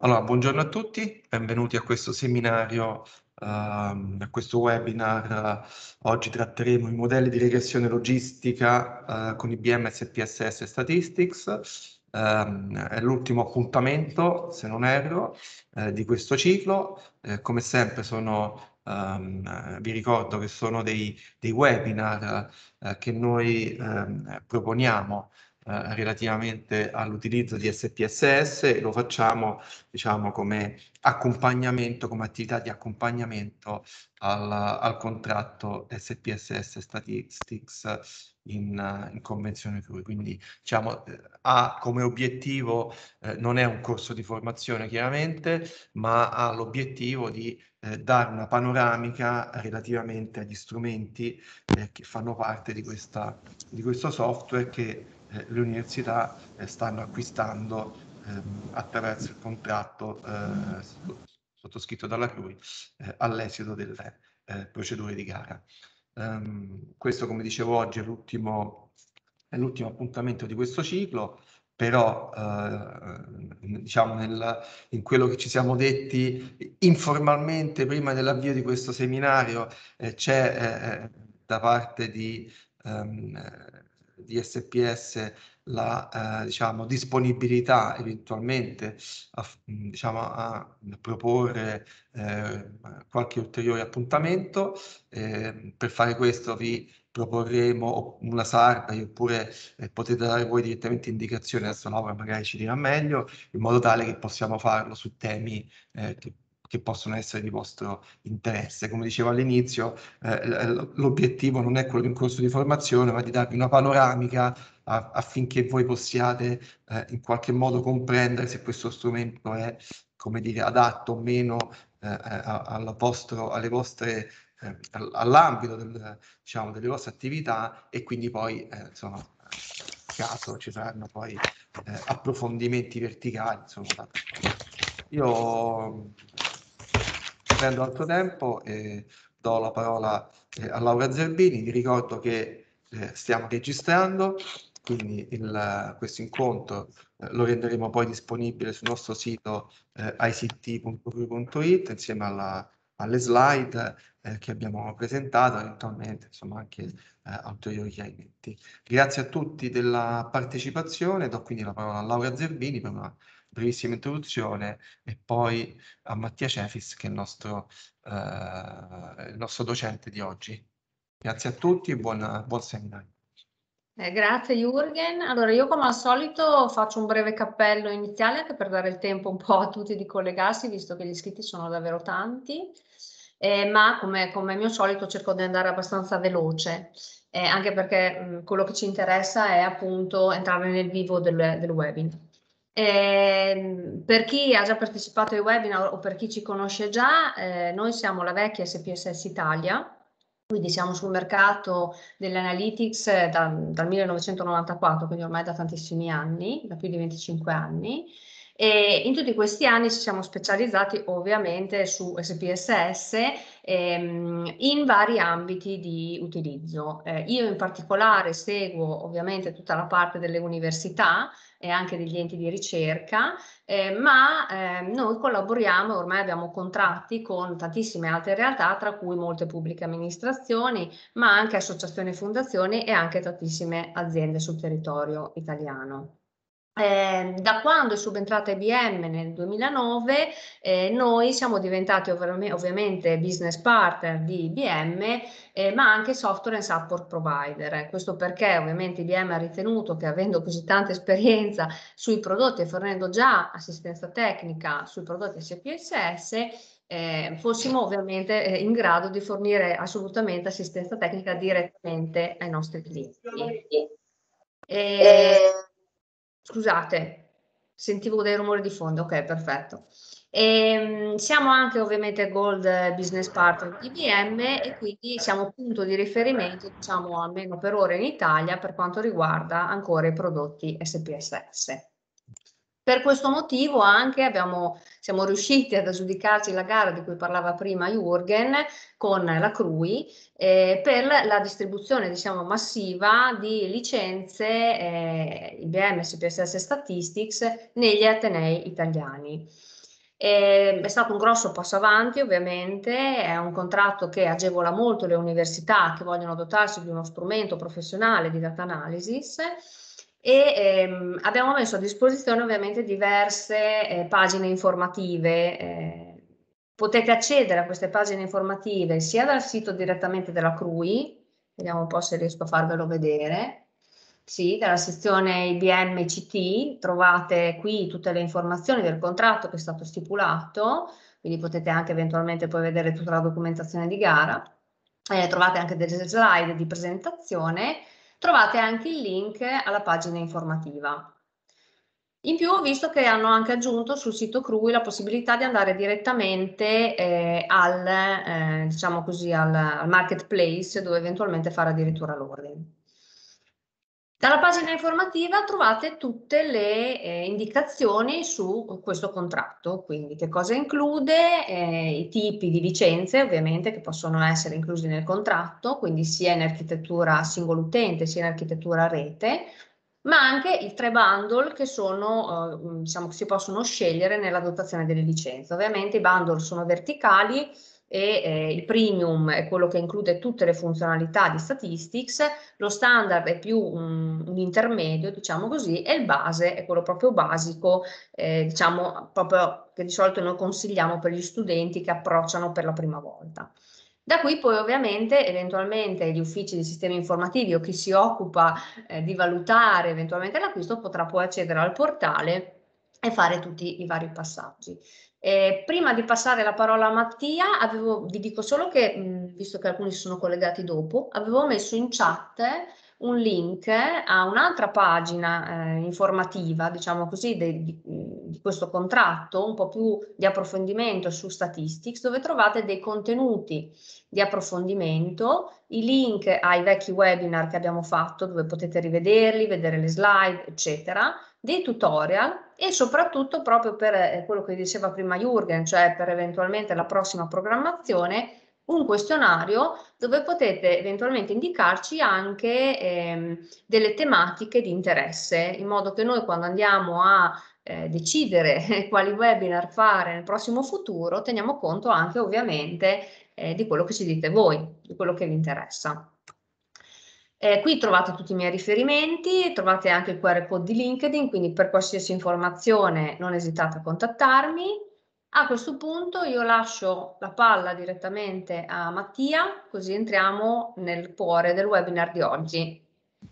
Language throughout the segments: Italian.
Allora, buongiorno a tutti, benvenuti a questo seminario, ehm, a questo webinar. Oggi tratteremo i modelli di regressione logistica eh, con IBM SPSS Statistics. Ehm, è l'ultimo appuntamento, se non erro, eh, di questo ciclo. Eh, come sempre sono Um, vi ricordo che sono dei, dei webinar uh, che noi um, proponiamo eh, relativamente all'utilizzo di SPSS e lo facciamo diciamo come accompagnamento, come attività di accompagnamento al, al contratto SPSS Statistics in, in convenzione CRUI. Quindi diciamo, ha eh, come obiettivo, eh, non è un corso di formazione chiaramente, ma ha l'obiettivo di eh, dare una panoramica relativamente agli strumenti eh, che fanno parte di, questa, di questo software che eh, le università eh, stanno acquistando ehm, attraverso il contratto eh, sottoscritto dalla CRUI eh, all'esito delle eh, procedure di gara. Um, questo, come dicevo oggi, è l'ultimo, appuntamento di questo ciclo, però diciamo nel, in quello che ci siamo detti informalmente prima dell'avvio di questo seminario c'è da parte di um, di SPS la eh, diciamo, disponibilità eventualmente a, diciamo, a proporre eh, qualche ulteriore appuntamento. Eh, per fare questo vi proporremo una survey oppure eh, potete dare voi direttamente indicazioni, adesso Laura magari ci dirà meglio, in modo tale che possiamo farlo su temi eh, che che possono essere di vostro interesse. Come dicevo all'inizio, eh, l'obiettivo non è quello di un corso di formazione, ma di darvi una panoramica a, affinché voi possiate eh, in qualche modo comprendere se questo strumento è come dire, adatto o meno eh, eh vostro, alle vostre eh, all'ambito del, diciamo, delle vostre attività e quindi poi eh, insomma, caso ci saranno poi eh, approfondimenti verticali. Insomma. Io prendo altro tempo e do la parola eh, a Laura Zerbini. Vi ricordo che eh, stiamo registrando, quindi il, questo incontro eh, lo renderemo poi disponibile sul nostro sito ict.ru.it insieme alla, alle slide che abbiamo presentato, eventualmente insomma, anche eh, ulteriori chiarimenti. Grazie a tutti della partecipazione, do quindi la parola a Laura Zerbini per una brevissima introduzione e poi a Mattia Cefis che è il nostro, eh, il nostro docente di oggi. Grazie a tutti e buon, buon seminario. Eh, grazie Jürgen. Allora io come al solito faccio un breve cappello iniziale anche per dare il tempo un po' a tutti di collegarsi visto che gli iscritti sono davvero tanti, eh, ma come, come mio solito cerco di andare abbastanza veloce. Eh, anche perché mh, quello che ci interessa è appunto entrare nel vivo del, del webinar. Eh, per chi ha già partecipato ai webinar o per chi ci conosce già, eh, noi siamo la vecchia SPSS Italia, quindi siamo sul mercato dell'analytics eh, da, dal 1994, quindi ormai da tantissimi anni, da più di 25 anni. E in tutti questi anni ci siamo specializzati ovviamente su SPSS ehm, in vari ambiti di utilizzo. Eh, io in particolare seguo ovviamente tutta la parte delle università e anche degli enti di ricerca, eh, ma eh, noi collaboriamo e ormai abbiamo contratti con tantissime altre realtà, tra cui molte pubbliche amministrazioni, ma anche associazioni e fondazioni e anche tantissime aziende sul territorio italiano. Eh, da quando è subentrata IBM nel 2009 eh, noi siamo diventati ovvi ovviamente business partner di IBM eh, ma anche software and support provider. Questo perché ovviamente IBM ha ritenuto che avendo così tanta esperienza sui prodotti e fornendo già assistenza tecnica sui prodotti SPSS eh, fossimo ovviamente eh, in grado di fornire assolutamente assistenza tecnica direttamente ai nostri clienti. Eh, eh Scusate, sentivo dei rumori di fondo, ok, perfetto. E ehm, siamo anche ovviamente Gold Business Partner di IBM e quindi siamo punto di riferimento, diciamo almeno per ora in Italia, per quanto riguarda ancora i prodotti SPSS. Per questo motivo anche abbiamo siamo riusciti ad aggiudicarci la gara di cui parlava prima Jürgen con la CRUI eh, per la distribuzione diciamo, massiva di licenze eh, IBM CPSS Statistics negli atenei italiani. Eh, è stato un grosso passo avanti ovviamente, è un contratto che agevola molto le università che vogliono dotarsi di uno strumento professionale di data analysis e ehm, abbiamo messo a disposizione ovviamente diverse eh, pagine informative. Eh, potete accedere a queste pagine informative sia dal sito direttamente della CRUI, vediamo un po' se riesco a farvelo vedere, sì, dalla sezione IBM CT trovate qui tutte le informazioni del contratto che è stato stipulato, quindi potete anche eventualmente poi vedere tutta la documentazione di gara. Eh, trovate anche delle slide di presentazione trovate anche il link alla pagina informativa. In più ho visto che hanno anche aggiunto sul sito CRUI la possibilità di andare direttamente eh, al, eh, diciamo così, al, al marketplace dove eventualmente fare addirittura l'ordine. Dalla pagina informativa trovate tutte le eh, indicazioni su questo contratto, quindi che cosa include, eh, i tipi di licenze ovviamente che possono essere inclusi nel contratto, quindi sia in architettura singolo utente sia in architettura rete, ma anche i tre bundle che sono, eh, diciamo, che si possono scegliere nella dotazione delle licenze. Ovviamente i bundle sono verticali, e eh, il premium è quello che include tutte le funzionalità di statistics, lo standard è più un, un intermedio, diciamo così, e il base è quello proprio basico, eh, diciamo proprio che di solito noi consigliamo per gli studenti che approcciano per la prima volta. Da qui poi ovviamente eventualmente gli uffici di sistemi informativi o chi si occupa eh, di valutare eventualmente l'acquisto potrà poi accedere al portale e fare tutti i vari passaggi. Eh, prima di passare la parola a Mattia, avevo, vi dico solo che, mh, visto che alcuni si sono collegati dopo, avevo messo in chat un link a un'altra pagina eh, informativa, diciamo così, de, di, di, questo contratto, un po' più di approfondimento su Statistics, dove trovate dei contenuti di approfondimento, i link ai vecchi webinar che abbiamo fatto, dove potete rivederli, vedere le slide, eccetera, dei tutorial e soprattutto proprio per eh, quello che diceva prima Jürgen, cioè per eventualmente la prossima programmazione, un questionario dove potete eventualmente indicarci anche ehm, delle tematiche di interesse, in modo che noi quando andiamo a eh, decidere quali webinar fare nel prossimo futuro, teniamo conto anche ovviamente eh, di quello che ci dite voi, di quello che vi interessa. Eh, qui trovate tutti i miei riferimenti, trovate anche il QR code di LinkedIn, quindi per qualsiasi informazione non esitate a contattarmi. A questo punto io lascio la palla direttamente a Mattia, così entriamo nel cuore del webinar di oggi.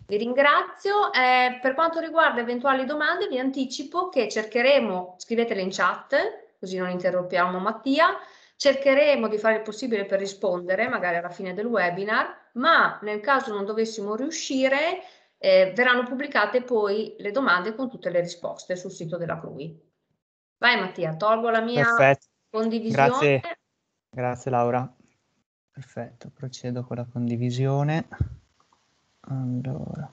Vi ringrazio. Eh, per quanto riguarda eventuali domande, vi anticipo che cercheremo, scrivetele in chat, così non interrompiamo Mattia, Cercheremo di fare il possibile per rispondere, magari alla fine del webinar, ma nel caso non dovessimo riuscire, eh, verranno pubblicate poi le domande con tutte le risposte sul sito della CRUI. Vai Mattia, tolgo la mia Perfetto. condivisione. Grazie. Grazie Laura. Perfetto, procedo con la condivisione. Allora,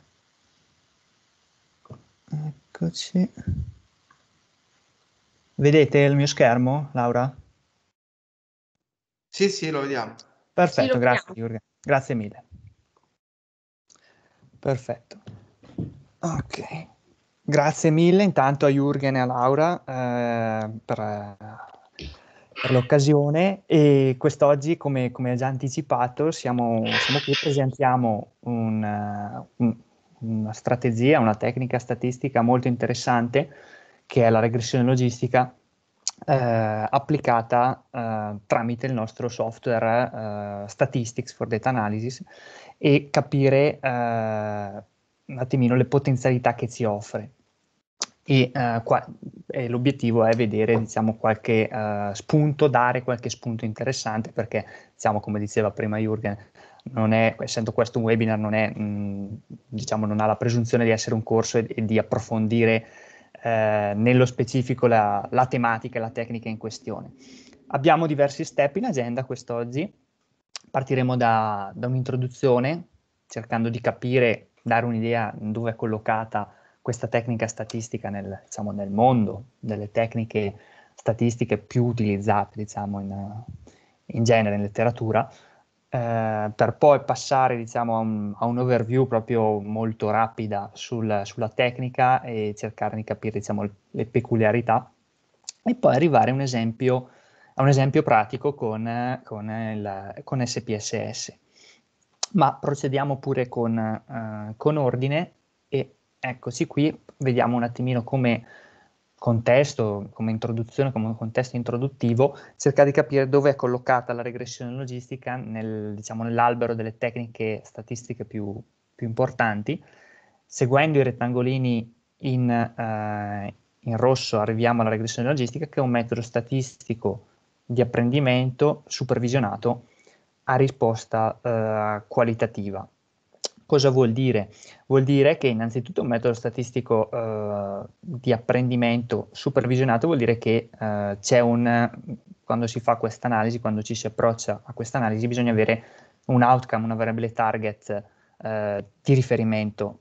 eccoci. Vedete il mio schermo, Laura? Sì, sì, lo vediamo. Perfetto, sì, lo grazie vediamo. Jurgen. Grazie mille. Perfetto. Ok. Grazie mille intanto a Jurgen e a Laura eh, per, eh, per, l'occasione e quest'oggi, come, come già anticipato, siamo, siamo qui presentiamo un, eh, un, una strategia, una tecnica statistica molto interessante che è la regressione logistica eh, applicata eh, tramite il nostro software eh, Statistics for Data Analysis e capire eh, un attimino le potenzialità che ci offre. E, eh, qua, l'obiettivo è vedere diciamo, qualche eh, spunto, dare qualche spunto interessante perché, diciamo, come diceva prima Jürgen, è, essendo questo un webinar, non, è, mh, mm, diciamo, non, ha la presunzione di essere un corso e, e di approfondire eh, nello specifico la, la tematica e la tecnica in questione. Abbiamo diversi step in agenda quest'oggi. Partiremo da, da un'introduzione, cercando di capire, dare un'idea dove è collocata questa tecnica statistica nel, diciamo, nel mondo, delle tecniche statistiche più utilizzate diciamo, in, in genere in letteratura, eh, per poi passare diciamo, a, un, a, un, overview proprio molto rapida sul, sulla tecnica e cercare di capire diciamo, le peculiarità e poi arrivare a un esempio, a un esempio pratico con, con, il, con, SPSS. Ma procediamo pure con, eh, con ordine e eccoci qui, vediamo un attimino come contesto, come introduzione, come un contesto introduttivo, cercare di capire dove è collocata la regressione logistica nel, diciamo, nell'albero delle tecniche statistiche più, più, importanti. Seguendo i rettangolini in, eh, in rosso arriviamo alla regressione logistica, che è un metodo statistico di apprendimento supervisionato a risposta eh, qualitativa. Cosa vuol dire? Vuol dire che innanzitutto un metodo statistico eh, di apprendimento supervisionato vuol dire che eh, c'è un, quando si fa questa analisi, quando ci si approccia a questa analisi, bisogna avere un outcome, una variabile target eh, di riferimento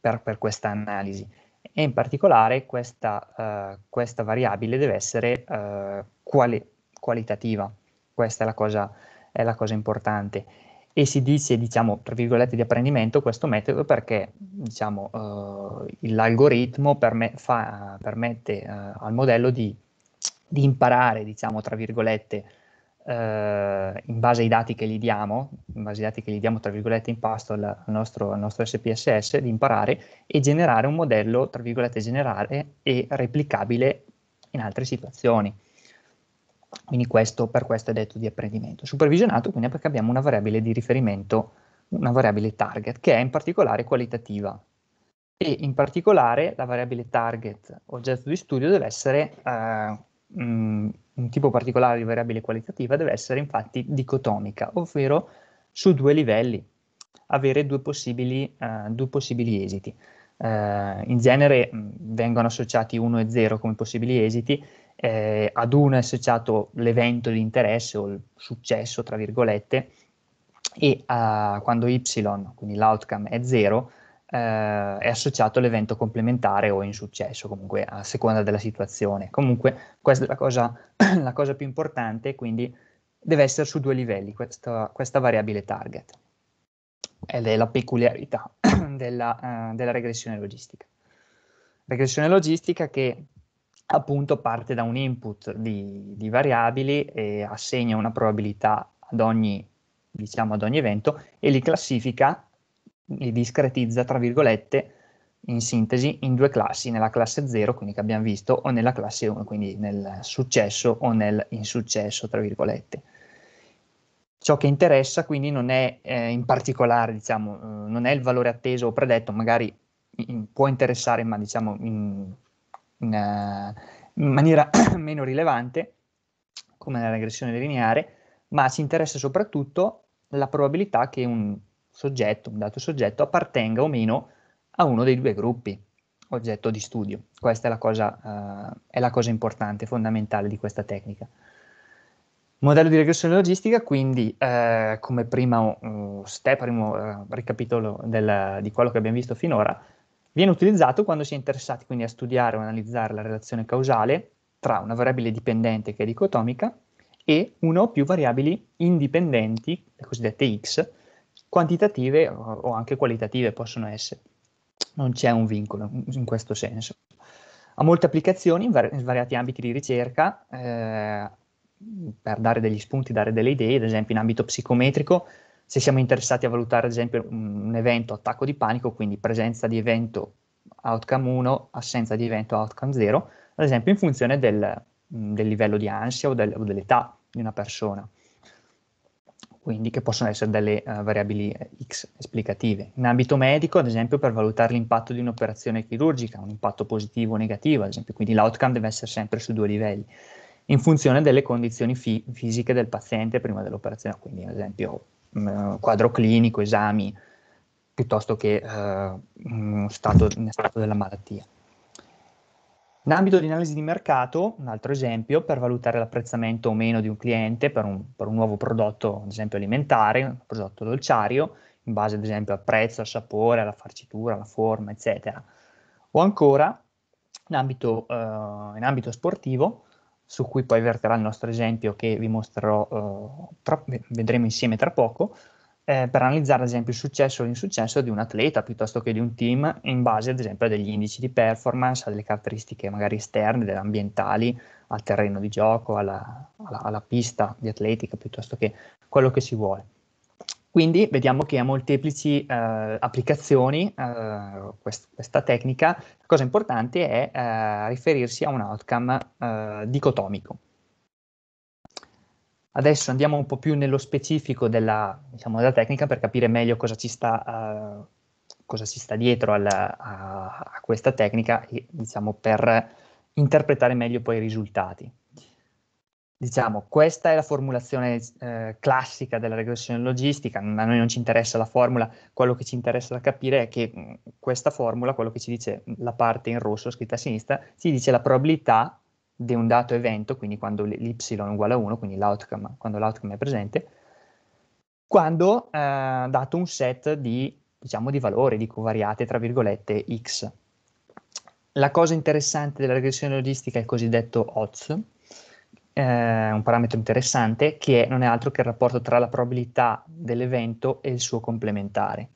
per, per, questa analisi. E in particolare questa, eh, questa variabile deve essere eh, quali, qualitativa, questa è la cosa, è la cosa importante e si dice, diciamo, tra virgolette, di apprendimento questo metodo perché, diciamo, eh, l'algoritmo perme- fa, permette eh, al modello di, di, imparare, diciamo, tra virgolette, eh, in base ai dati che gli diamo, in base ai dati che gli diamo, tra virgolette, in pasto al, al, nostro, al nostro SPSS, di imparare e generare un modello, tra virgolette, generale e replicabile in altre situazioni. Quindi questo, per questo è detto di apprendimento. Supervisionato quindi è perché abbiamo una variabile di riferimento, una variabile target, che è in particolare qualitativa. E in particolare la variabile target oggetto di studio deve essere, eh, mh, mm, un tipo particolare di variabile qualitativa deve essere infatti dicotomica, ovvero su due livelli, avere due possibili, eh, due possibili esiti. Eh, in genere mh, mm, vengono associati 1 e 0 come possibili esiti, eh, ad uno è associato l'evento di interesse o il successo, tra virgolette, e a, eh, quando y, quindi l'outcome, è 0, eh, è associato l'evento complementare o insuccesso, comunque a seconda della situazione. Comunque questa è la cosa, la cosa più importante, quindi deve essere su due livelli questa, questa variabile target ed è la peculiarità della, uh, della regressione logistica. Regressione logistica che appunto parte da un input di, di variabili e assegna una probabilità ad ogni, diciamo, ad ogni evento e li classifica, li discretizza, tra virgolette, in sintesi in due classi, nella classe 0, quindi che abbiamo visto, o nella classe 1, quindi nel successo o nel insuccesso, tra virgolette. Ciò che interessa quindi non è eh, in particolare, diciamo, eh, non è il valore atteso o predetto, magari in, può interessare, ma diciamo in, in, eh, in maniera meno rilevante, come nella regressione lineare, ma ci interessa soprattutto la probabilità che un soggetto, un dato soggetto, appartenga o meno a uno dei due gruppi oggetto di studio. Questa è la cosa, uh, è la cosa importante, fondamentale di questa tecnica. Modello di regressione logistica, quindi eh, come primo uh, step, primo uh, ricapitolo del, di quello che abbiamo visto finora, Viene utilizzato quando si è interessati quindi a studiare o analizzare la relazione causale tra una variabile dipendente che è dicotomica e una o più variabili indipendenti, le cosiddette x, quantitative o anche qualitative possono essere. Non c'è un vincolo in questo senso. Ha molte applicazioni in, vari in svariati ambiti di ricerca, eh, per dare degli spunti, dare delle idee, ad esempio in ambito psicometrico se siamo interessati a valutare ad esempio un evento attacco di panico, quindi presenza di evento outcome 1, assenza di evento outcome 0, ad esempio in funzione del, mm, del livello di ansia o, del, o, dell'età di una persona, quindi che possono essere delle uh, variabili eh, X esplicative. In ambito medico, ad esempio, per valutare l'impatto di un'operazione chirurgica, un impatto positivo o negativo, ad esempio, quindi l'outcome deve essere sempre su due livelli, in funzione delle condizioni fi- fisiche del paziente prima dell'operazione, quindi ad esempio Mm, eh, quadro clinico, esami, piuttosto che eh, stato, stato della malattia. In ambito di analisi di mercato, un altro esempio, per valutare l'apprezzamento o meno di un cliente per un, per un, nuovo prodotto, ad esempio alimentare, un prodotto dolciario, in base ad esempio al prezzo, al sapore, alla farcitura, alla forma, eccetera. O ancora, in ambito, eh, in ambito sportivo, su cui poi verterà il nostro esempio che vi mostrerò, eh, tra, vedremo insieme tra poco, eh, per analizzare ad esempio il successo o l'insuccesso di un atleta piuttosto che di un team in base ad esempio a degli indici di performance, a delle caratteristiche magari esterne, ambientali, al terreno di gioco, alla, alla, alla pista di atletica piuttosto che quello che si vuole. Quindi vediamo che ha molteplici eh, applicazioni eh, quest- questa tecnica. La cosa importante è eh, riferirsi a un outcome eh, dicotomico. Adesso andiamo un po' più nello specifico della, diciamo, della tecnica per capire meglio cosa ci sta, eh, cosa ci sta dietro al, a, a, questa tecnica e diciamo, per interpretare meglio poi i risultati. Diciamo, questa è la formulazione eh, classica della regressione logistica, a noi non ci interessa la formula, quello che ci interessa da capire è che mh, mm, questa formula, quello che ci dice la parte in rosso scritta a sinistra, ci dice la probabilità di un dato evento, quindi quando l'y è uguale a 1, quindi l'outcome, quando l'outcome è presente, quando eh, dato un set di, diciamo, di valori, di covariate, tra virgolette, x. La cosa interessante della regressione logistica è il cosiddetto odds, eh, un parametro interessante che non è altro che il rapporto tra la probabilità dell'evento e il suo complementare,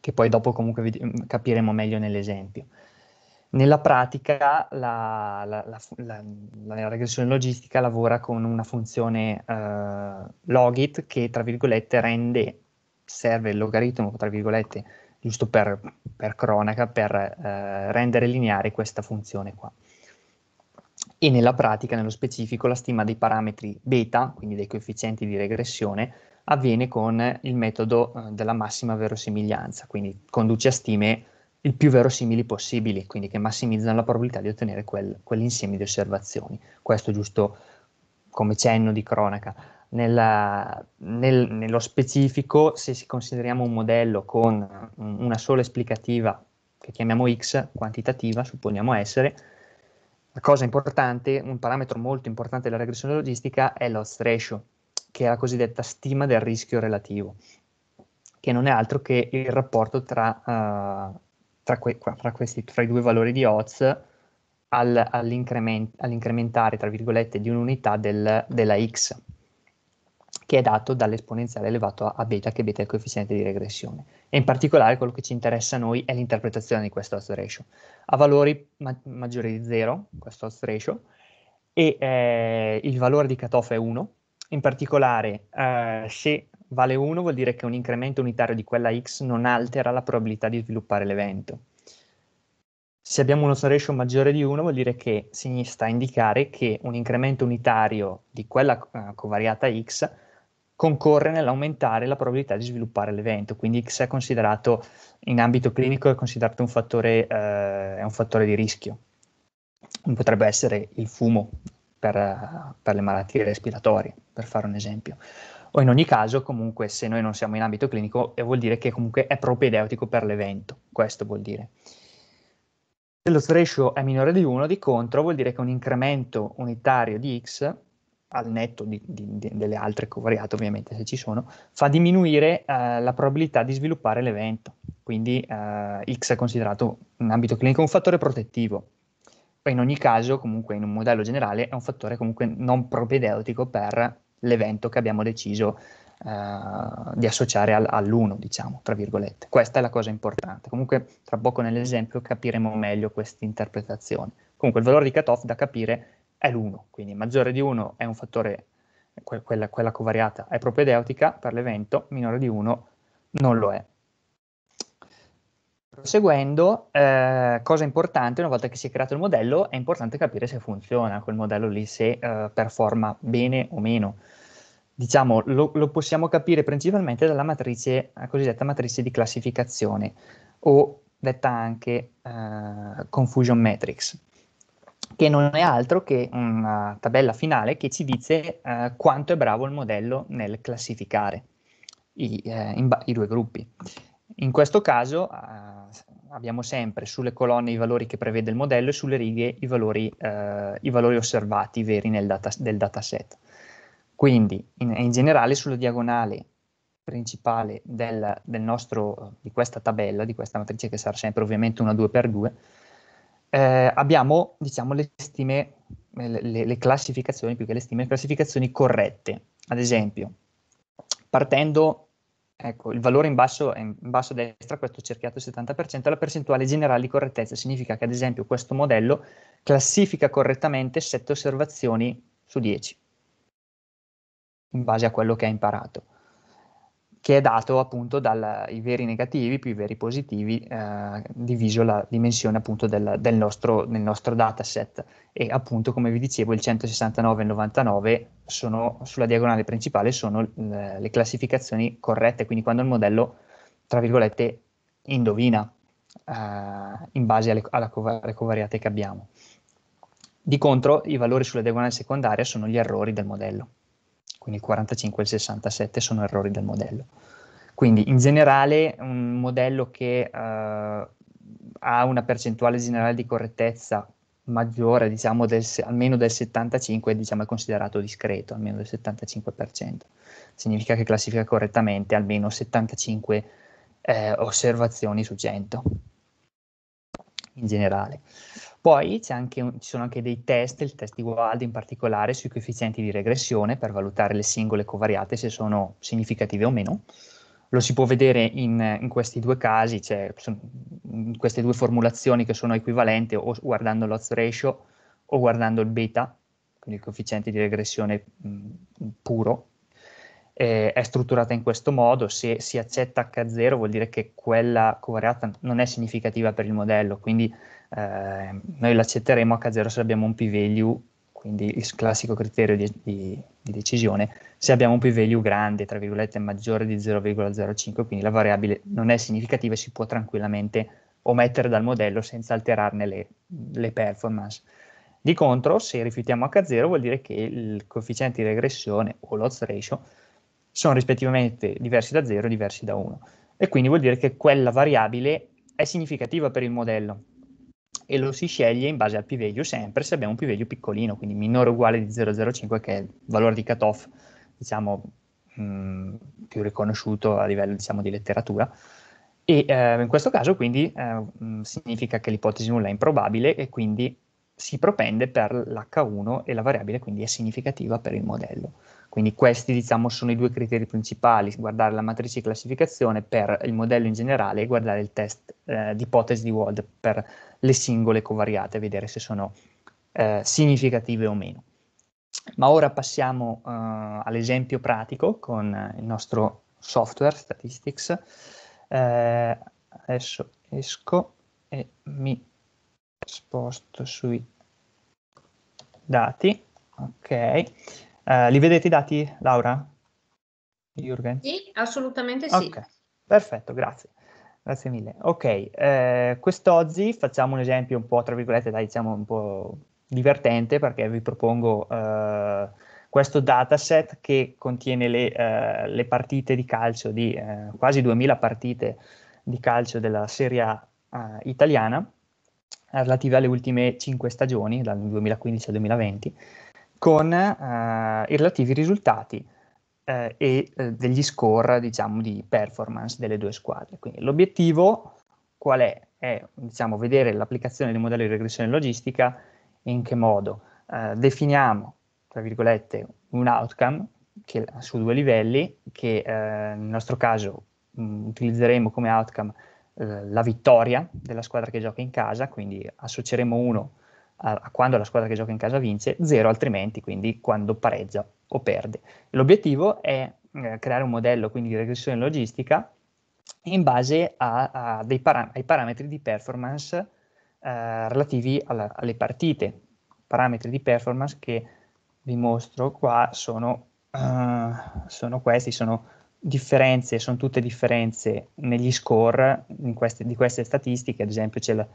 che poi dopo comunque vi, mm, capiremo meglio nell'esempio. Nella pratica la, la, la, la, regressione logistica lavora con una funzione eh, logit che tra virgolette rende, serve il logaritmo tra virgolette, giusto per, per cronaca, per eh, rendere lineare questa funzione qua e nella pratica, nello specifico, la stima dei parametri beta, quindi dei coefficienti di regressione, avviene con il metodo eh, della massima verosimiglianza, quindi conduce a stime il più verosimili possibili, quindi che massimizzano la probabilità di ottenere quel, quell'insieme di osservazioni. Questo giusto come cenno di cronaca. Nella, nel, nello specifico, se consideriamo un modello con una sola esplicativa che chiamiamo X, quantitativa, supponiamo essere, la cosa importante, un parametro molto importante della regressione logistica è l'odds ratio, che è la cosiddetta stima del rischio relativo, che non è altro che il rapporto tra, uh, tra, que- tra, questi, tra i due valori di odds all'incrementare, all'incrementare, tra virgolette, di un'unità del, della x che è dato dall'esponenziale elevato a, beta, che beta è il coefficiente di regressione. E in particolare quello che ci interessa a noi è l'interpretazione di questo odds ratio. A valori ma maggiori di 0, questo odds ratio, e eh, il valore di cutoff è 1, in particolare eh, se vale 1 vuol dire che un incremento unitario di quella x non altera la probabilità di sviluppare l'evento. Se abbiamo uno ratio maggiore di 1 vuol dire che si sta a indicare che un incremento unitario di quella uh, covariata x concorre nell'aumentare la probabilità di sviluppare l'evento, quindi X è considerato in ambito clinico è considerato un fattore, eh, un fattore di rischio. Potrebbe essere il fumo per, per le malattie respiratorie, per fare un esempio o in ogni caso comunque se noi non siamo in ambito clinico vuol dire che comunque è propedeutico per l'evento, questo vuol dire. Se lo threshold è minore di 1, di contro vuol dire che un incremento unitario di x al netto di, di, di, delle altre covariate ovviamente se ci sono, fa diminuire eh, la probabilità di sviluppare l'evento, quindi eh, X è considerato in ambito clinico un fattore protettivo, in ogni caso comunque in un modello generale è un fattore comunque non propedeutico per l'evento che abbiamo deciso eh, di associare al, all'1, diciamo, tra virgolette. Questa è la cosa importante, comunque tra poco nell'esempio capiremo meglio questa interpretazione. Comunque il valore di cutoff da capire è l'1, quindi maggiore di 1 è un fattore, que quella, quella, covariata è propedeutica per l'evento, minore di 1 non lo è. Proseguendo, eh, cosa importante, una volta che si è creato il modello, è importante capire se funziona quel modello lì, se eh, performa bene o meno. Diciamo, lo, lo possiamo capire principalmente dalla matrice, la cosiddetta matrice di classificazione, o detta anche eh, confusion matrix che non è altro che una tabella finale che ci dice eh, quanto è bravo il modello nel classificare i, eh, ba- i due gruppi. In questo caso eh, abbiamo sempre sulle colonne i valori che prevede il modello e sulle righe i valori, eh, i valori osservati veri data- del dataset. Quindi in, in, generale sulla diagonale principale del, del nostro, di questa tabella, di questa matrice che sarà sempre ovviamente una 2x2, eh, abbiamo diciamo, le stime, eh, le, le, classificazioni, più che le stime, le classificazioni corrette. Ad esempio, partendo, ecco, il valore in basso, in basso a destra, questo cerchiato 70%, la percentuale generale di correttezza significa che ad esempio questo modello classifica correttamente 7 osservazioni su 10, in base a quello che ha imparato che è dato appunto dai veri negativi più i veri positivi eh, diviso la dimensione appunto del, del, nostro, del, nostro, dataset e appunto come vi dicevo il 169 e il 99 sono sulla diagonale principale sono le, eh, le classificazioni corrette quindi quando il modello tra virgolette indovina eh, in base alle, alle covariate che abbiamo di contro i valori sulla diagonale secondaria sono gli errori del modello quindi il 45 e il 67 sono errori del modello. Quindi in generale un modello che eh, ha una percentuale generale di correttezza maggiore, diciamo del, almeno del 75, diciamo è considerato discreto, almeno del 75%. Significa che classifica correttamente almeno 75 eh, osservazioni su 100 in generale. Poi anche, ci sono anche dei test, il test di Wald in particolare, sui coefficienti di regressione per valutare le singole covariate se sono significative o meno. Lo si può vedere in, in questi due casi, cioè queste due formulazioni che sono equivalenti o guardando l'odds ratio o guardando il beta, quindi il coefficiente di regressione mh, puro, eh, è strutturata in questo modo, se si accetta H0 vuol dire che quella covariata non è significativa per il modello, quindi eh, noi l'accetteremo H0 se abbiamo un p-value, quindi il classico criterio di, di, di decisione, se abbiamo un p-value grande, tra virgolette, maggiore di 0,05, quindi la variabile non è significativa e si può tranquillamente omettere dal modello senza alterarne le, le performance. Di contro, se rifiutiamo H0 vuol dire che il coefficiente di regressione o l'odds ratio sono rispettivamente diversi da 0 e diversi da 1 e quindi vuol dire che quella variabile è significativa per il modello, e lo si sceglie in base al p-value sempre se abbiamo un p-value piccolino, quindi minore o uguale di 0,05 che è il valore di cutoff diciamo, mh, mm, più riconosciuto a livello diciamo, di letteratura. E eh, in questo caso quindi eh, mm, significa che l'ipotesi nulla è improbabile e quindi si propende per l'H1 e la variabile quindi è significativa per il modello. Quindi questi diciamo, sono i due criteri principali, guardare la matrice di classificazione per il modello in generale e guardare il test eh, di ipotesi di Wald per le singole covariate, vedere se sono eh, significative o meno. Ma ora passiamo eh, all'esempio pratico con il nostro software Statistics. Eh, adesso esco e mi sposto sui dati, ok. Eh, li vedete i dati, Laura? Jürgen? Sì, assolutamente sì. Ok, perfetto, grazie. Grazie mille. Ok, eh, quest'oggi facciamo un esempio un po', tra virgolette, dai, diciamo un po' divertente perché vi propongo eh, questo dataset che contiene le, eh, le partite di calcio di eh, quasi 2000 partite di calcio della Serie A eh, italiana relative alle ultime 5 stagioni, dal 2015 al 2020, con eh, i relativi risultati eh, e eh, degli score, diciamo, di performance delle due squadre. Quindi l'obiettivo qual è? È, diciamo, vedere l'applicazione dei modelli di regressione logistica e in che modo eh, definiamo, tra virgolette, un outcome che, su due livelli, che eh, nel nostro caso mh, mm, utilizzeremo come outcome eh, la vittoria della squadra che gioca in casa, quindi associeremo 1 a, a, quando la squadra che gioca in casa vince, 0 altrimenti, quindi quando pareggia o perde. L'obiettivo è eh, creare un modello quindi di regressione logistica in base a, a dei param- ai parametri di performance eh, relativi alla, alle partite. Parametri di performance che vi mostro qua sono, uh, sono questi, sono differenze, sono tutte differenze negli score queste, di queste statistiche, ad esempio c'è la,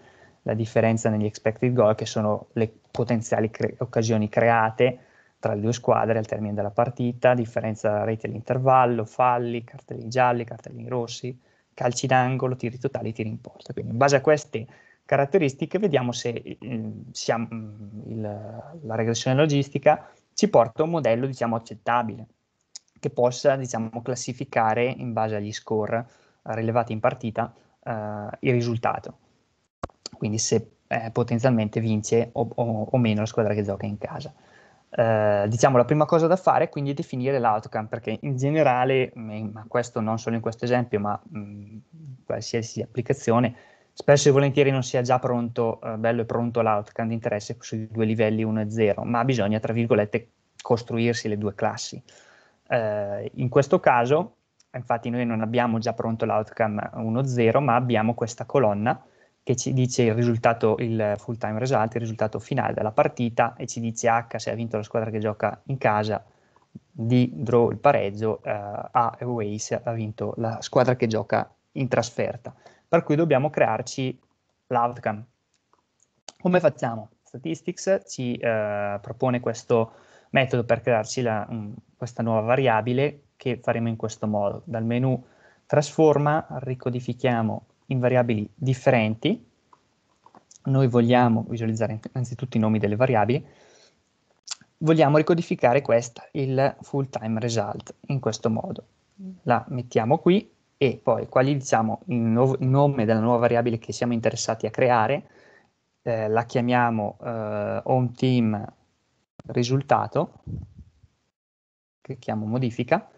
la, differenza negli expected goal che sono le potenziali cre- occasioni create tra le due squadre al termine della partita, differenza della rete all'intervallo, falli, cartellini gialli, cartellini rossi, calci d'angolo, tiri totali, tiri in porta. Quindi in base a queste caratteristiche vediamo se eh, mm, siamo, mm, il, la regressione logistica ci porta a un modello diciamo accettabile che possa diciamo, classificare in base agli score eh, rilevati in partita eh, il risultato. Quindi se eh, potenzialmente vince o, o, o, meno la squadra che gioca in casa. Eh, diciamo la prima cosa da fare è quindi definire l'outcome perché in generale, mm, ma questo non solo in questo esempio, ma in mm, qualsiasi applicazione, spesso e volentieri non sia già pronto, eh, bello e pronto l'outcome di interesse sui due livelli 1 e 0, ma bisogna, tra virgolette, costruirsi le due classi. Eh, in questo caso, infatti, noi non abbiamo già pronto l'outcome 1-0, ma abbiamo questa colonna che ci dice il risultato, il full time result, il risultato finale della partita e ci dice H ah, se ha vinto la squadra che gioca in casa, D draw il pareggio, eh, A away se ha vinto la squadra che gioca in trasferta. Per cui dobbiamo crearci l'outcome. Come facciamo? Statistics ci eh, propone questo metodo per crearci la, questa nuova variabile che faremo in questo modo. Dal menu trasforma ricodifichiamo in variabili differenti, noi vogliamo visualizzare innanzitutto i nomi delle variabili, vogliamo ricodificare questa, il full time result, in questo modo. La mettiamo qui e poi qualifichiamo il, no il nome della nuova variabile che siamo interessati a creare, eh, la chiamiamo eh, home team risultato, clicchiamo modifica,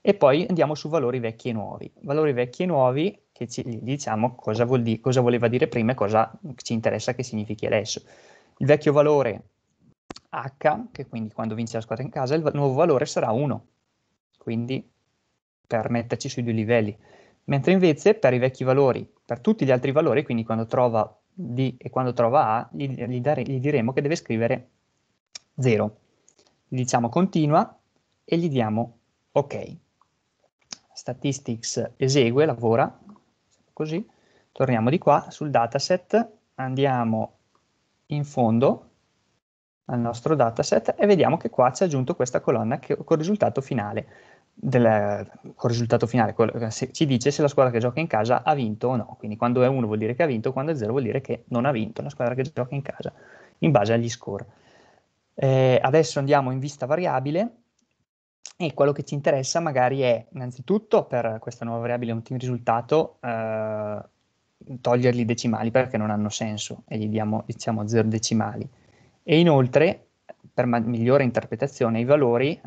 e poi andiamo su valori vecchi e nuovi. Valori vecchi e nuovi che ci diciamo cosa, vuol di, cosa voleva dire prima e cosa ci interessa che significhi adesso. Il vecchio valore H, che quindi quando vince la squadra in casa, il nuovo valore sarà 1, quindi per metterci sui due livelli. Mentre invece per i vecchi valori, per tutti gli altri valori, quindi quando trova D e quando trova A, gli, gli, dare, gli diremo che deve scrivere 0. Gli diciamo continua e gli diamo ok. Statistics esegue, lavora, così. Torniamo di qua sul dataset, andiamo in fondo al nostro dataset e vediamo che qua ci ha aggiunto questa colonna che, col risultato finale. Del, col risultato finale col, se, ci dice se la squadra che gioca in casa ha vinto o no. Quindi quando è 1 vuol dire che ha vinto, quando è 0 vuol dire che non ha vinto la squadra che gioca in casa, in base agli score. Eh, adesso andiamo in vista variabile e quello che ci interessa magari è innanzitutto per questa nuova variabile un team risultato eh, togliergli i decimali perché non hanno senso e gli diamo diciamo zero decimali e inoltre per migliore interpretazione i valori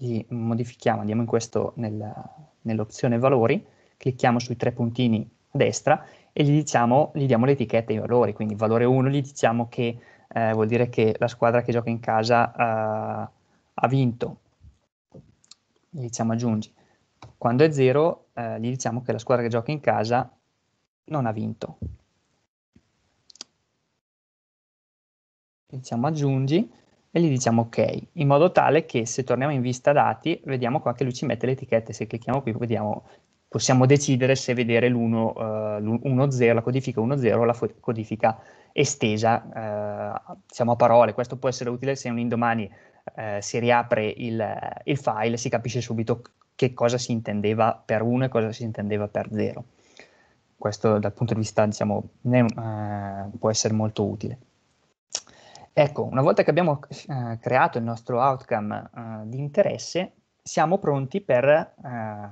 li modifichiamo, andiamo in questo nel, nell'opzione valori, clicchiamo sui tre puntini a destra e gli, diciamo, gli diamo l'etichetta e i valori, quindi valore 1 gli diciamo che eh, vuol dire che la squadra che gioca in casa eh, ha vinto. Gli diciamo aggiungi. Quando è 0, eh, gli diciamo che la squadra che gioca in casa non ha vinto. Gli diciamo aggiungi e gli diciamo ok, in modo tale che se torniamo in vista dati, vediamo qua che lui ci mette le etichette, se clicchiamo qui vediamo, possiamo decidere se vedere l'1, eh, uh, la codifica 1-0 o la fo- codifica estesa, eh, diciamo a parole, questo può essere utile se un indomani eh, si riapre il, il, file si capisce subito che cosa si intendeva per 1 e cosa si intendeva per 0. Questo dal punto di vista diciamo, ne, eh, può essere molto utile. Ecco, una volta che abbiamo eh, creato il nostro outcome eh, di interesse, siamo pronti per, eh,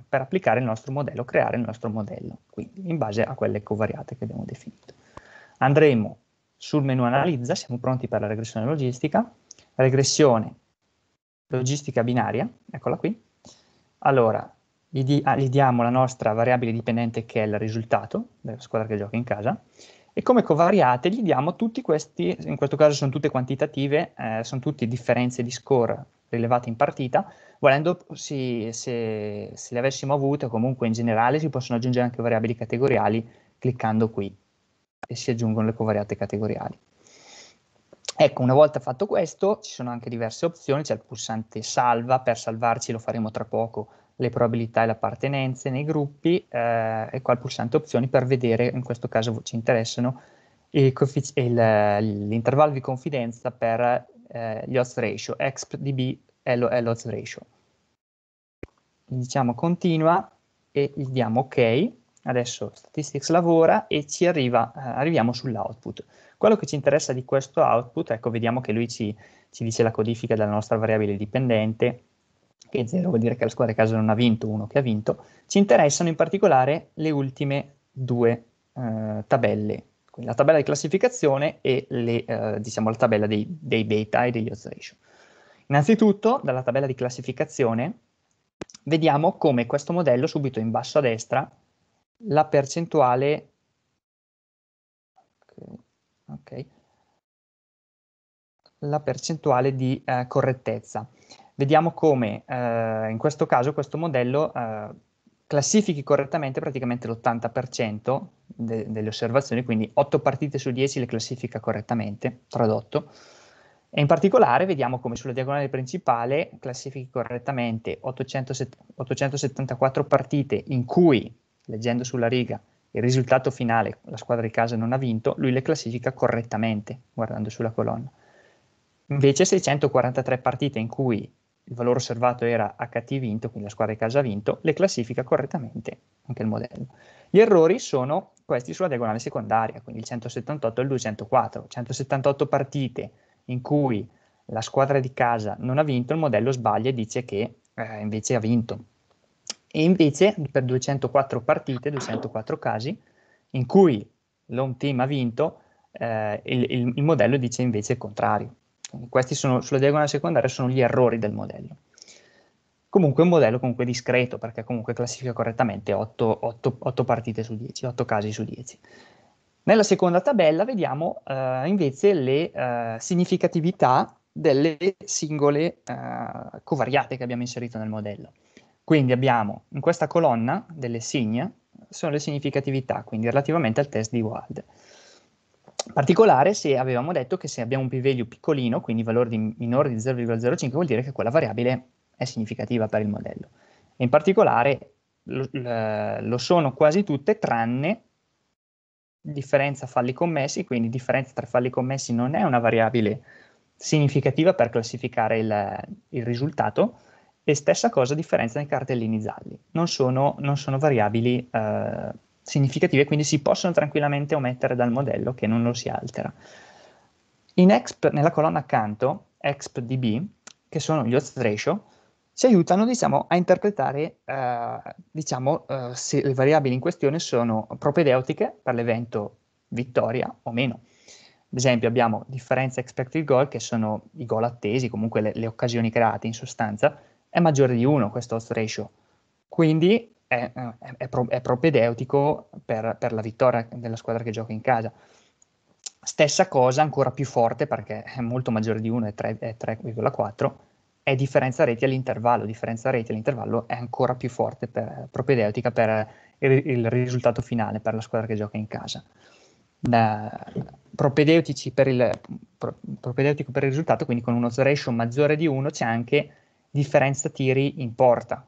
per applicare il nostro modello, creare il nostro modello, quindi in base a quelle covariate che abbiamo definito. Andremo sul menu analizza, siamo pronti per la regressione logistica, regressione logistica binaria, eccola qui. Allora, gli, di, ah, gli, diamo la nostra variabile dipendente che è il risultato della squadra che gioca in casa e come covariate gli diamo tutti questi, in questo caso sono tutte quantitative, eh, sono tutte differenze di score rilevate in partita, volendo si, se, se le avessimo avute o comunque in generale si possono aggiungere anche variabili categoriali cliccando qui e si aggiungono le covariate categoriali. Ecco, una volta fatto questo, ci sono anche diverse opzioni, c'è il pulsante salva, per salvarci lo faremo tra poco, le probabilità e le appartenenze nei gruppi, eh, e qua il pulsante opzioni per vedere, in questo caso ci interessano, l'intervallo di confidenza per eh, gli odds ratio, expdb è l'odds ratio. diciamo continua e gli diamo ok, Adesso Statistics lavora e ci arriva, eh, arriviamo sull'output. Quello che ci interessa di questo output, ecco vediamo che lui ci, ci dice la codifica della nostra variabile dipendente, che 0 vuol dire che la squadra di casa non ha vinto, uno che ha vinto, ci interessano in particolare le ultime due eh, tabelle, quindi la tabella di classificazione e le, eh, diciamo, la tabella dei, dei, beta e degli odds ratio. Innanzitutto, dalla tabella di classificazione, vediamo come questo modello subito in basso a destra la percentuale okay, la percentuale di eh, correttezza. Vediamo come eh, in questo caso questo modello eh, classifichi correttamente praticamente l'80% de delle osservazioni, quindi 8 partite su 10 le classifica correttamente, tradotto. E in particolare vediamo come sulla diagonale principale classifichi correttamente 874 partite in cui leggendo sulla riga il risultato finale, la squadra di casa non ha vinto, lui le classifica correttamente guardando sulla colonna. Invece 643 partite in cui il valore osservato era HT vinto, quindi la squadra di casa ha vinto, le classifica correttamente anche il modello. Gli errori sono questi sulla diagonale secondaria, quindi il 178 e il 204. 178 partite in cui la squadra di casa non ha vinto, il modello sbaglia e dice che eh, invece ha vinto e invece per 204 partite, 204 casi, in cui l'home team ha vinto, eh, il, il, il, modello dice invece il contrario. questi sono, sulla diagonale secondaria sono gli errori del modello. Comunque un modello comunque discreto, perché comunque classifica correttamente 8, 8, 8 partite su 10, 8 casi su 10. Nella seconda tabella vediamo eh, invece le eh, significatività delle singole eh, covariate che abbiamo inserito nel modello. Quindi abbiamo in questa colonna delle signe, sono le significatività, quindi relativamente al test di Wald. In particolare se avevamo detto che se abbiamo un p-value piccolino, quindi valore di minore di 0,05, vuol dire che quella variabile è significativa per il modello. E in particolare lo, lo sono quasi tutte tranne differenza falli commessi, quindi differenza tra falli commessi non è una variabile significativa per classificare il, il risultato, e stessa cosa differenza nei cartellini gialli. Non sono, non sono variabili eh, significative, quindi si possono tranquillamente omettere dal modello che non lo si altera. In exp, nella colonna accanto, expdb, che sono gli odds ratio, ci aiutano diciamo, a interpretare eh, diciamo, eh, se le variabili in questione sono propedeutiche per l'evento vittoria o meno. Ad esempio abbiamo differenza expected goal, che sono i gol attesi, comunque le, le occasioni create in sostanza, è maggiore di 1 questo odds ratio, quindi è, è, è propedeutico per, per, la vittoria della squadra che gioca in casa. Stessa cosa, ancora più forte perché è molto maggiore di 1, è 3,4, è differenza reti all'intervallo. Differenza reti all'intervallo è ancora più forte, per, propedeutica per il, il risultato finale per la squadra che gioca in casa. Da, propedeutici per il, pro, propedeutico per il risultato, quindi con uno ratio maggiore di 1 c'è anche differenza tiri in porta,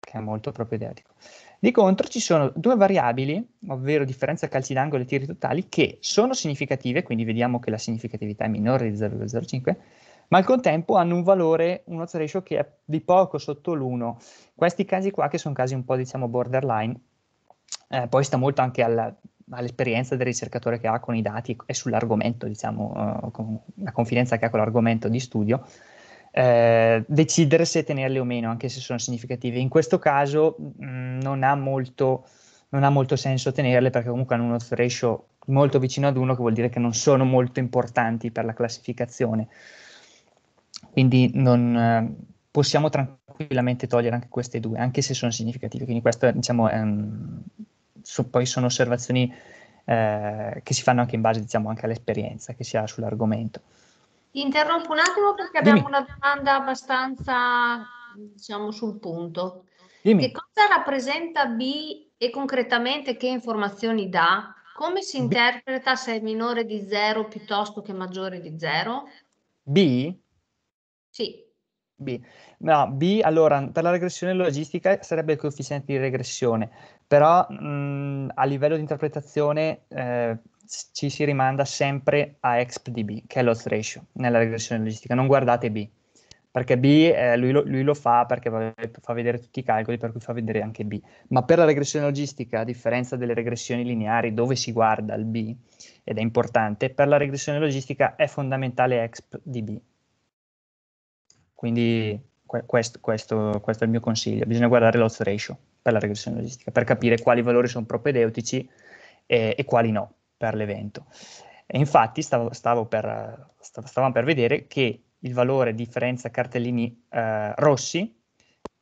che è molto proprio propedeutico. Di contro ci sono due variabili, ovvero differenza calci d'angolo e tiri totali, che sono significative, quindi vediamo che la significatività è minore di 0,05, ma al contempo hanno un valore, un odds ratio che è di poco sotto l'1. Questi casi qua, che sono casi un po' diciamo borderline, eh, poi sta molto anche alla, all'esperienza del ricercatore che ha con i dati e sull'argomento, diciamo, eh, con la confidenza che ha con l'argomento di studio, eh, decidere se tenerle o meno, anche se sono significative. In questo caso mh, mm, non, ha molto, non, ha molto, senso tenerle perché comunque hanno uno threshold molto vicino ad uno, che vuol dire che non sono molto importanti per la classificazione. Quindi non, eh, possiamo tranquillamente togliere anche queste due, anche se sono significative. Quindi queste diciamo, ehm, so, poi sono osservazioni eh, che si fanno anche in base diciamo, anche all'esperienza che si ha sull'argomento. Ti interrompo un attimo perché abbiamo Dimmi. una domanda abbastanza, diciamo, sul punto. Dimmi. Che cosa rappresenta B e concretamente che informazioni dà? Come si interpreta se è minore di 0 piuttosto che maggiore di 0? B? Sì. B. No, B, allora, per la regressione logistica sarebbe il coefficiente di regressione però mh, a livello di interpretazione eh, ci si rimanda sempre a ExpDB, che è l'odds ratio nella regressione logistica, non guardate B, perché B eh, lui, lo, lui, lo, fa perché fa vedere tutti i calcoli, per cui fa vedere anche B, ma per la regressione logistica, a differenza delle regressioni lineari dove si guarda il B, ed è importante, per la regressione logistica è fondamentale ExpDB. Quindi questo, questo, questo è il mio consiglio, bisogna guardare l'odds ratio per la regressione logistica, per capire quali valori sono propedeutici e, e quali no per l'evento. E infatti stavo, stavo per, stavamo per vedere che il valore differenza cartellini eh, rossi